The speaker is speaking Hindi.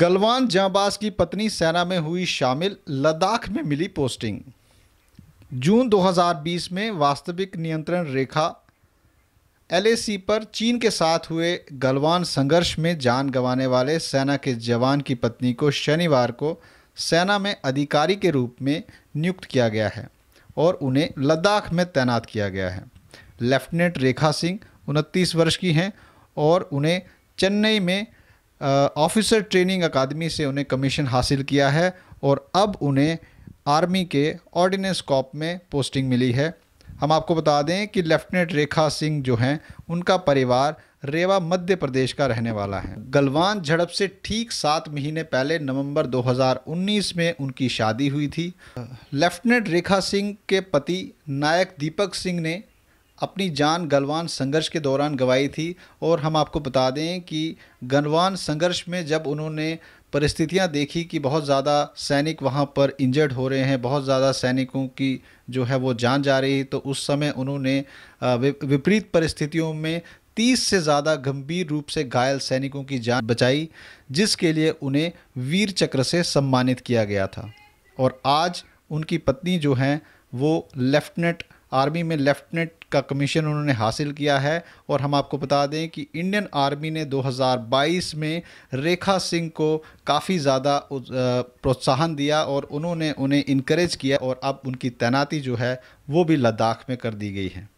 गलवान जाबाज की पत्नी सेना में हुई शामिल लद्दाख में मिली पोस्टिंग जून 2020 में वास्तविक नियंत्रण रेखा एलएसी पर चीन के साथ हुए गलवान संघर्ष में जान गंवाने वाले सेना के जवान की पत्नी को शनिवार को सेना में अधिकारी के रूप में नियुक्त किया गया है और उन्हें लद्दाख में तैनात किया गया है लेफ्टिनेंट रेखा सिंह उनतीस वर्ष की हैं और उन्हें चेन्नई में ऑफिसर ट्रेनिंग अकादमी से उन्हें कमीशन हासिल किया है और अब उन्हें आर्मी के ऑर्डिनेंस कॉप में पोस्टिंग मिली है हम आपको बता दें कि लेफ्टिनेंट रेखा सिंह जो हैं उनका परिवार रेवा मध्य प्रदेश का रहने वाला है गलवान झड़प से ठीक सात महीने पहले नवंबर 2019 में उनकी शादी हुई थी लेफ्टिनेंट रेखा सिंह के पति नायक दीपक सिंह ने अपनी जान गलवान संघर्ष के दौरान गंवाई थी और हम आपको बता दें कि गलवान संघर्ष में जब उन्होंने परिस्थितियां देखी कि बहुत ज़्यादा सैनिक वहां पर इंजर्ड हो रहे हैं बहुत ज़्यादा सैनिकों की जो है वो जान जा रही तो उस समय उन्होंने विपरीत परिस्थितियों में 30 से ज़्यादा गंभीर रूप से घायल सैनिकों की जान बचाई जिसके लिए उन्हें वीर चक्र से सम्मानित किया गया था और आज उनकी पत्नी जो हैं वो लेफ्टिनेंट आर्मी में लेफ्टिनेंट का कमीशन उन्होंने हासिल किया है और हम आपको बता दें कि इंडियन आर्मी ने 2022 में रेखा सिंह को काफ़ी ज़्यादा प्रोत्साहन दिया और उन्होंने उन्हें इनक्रेज किया और अब उनकी तैनाती जो है वो भी लद्दाख में कर दी गई है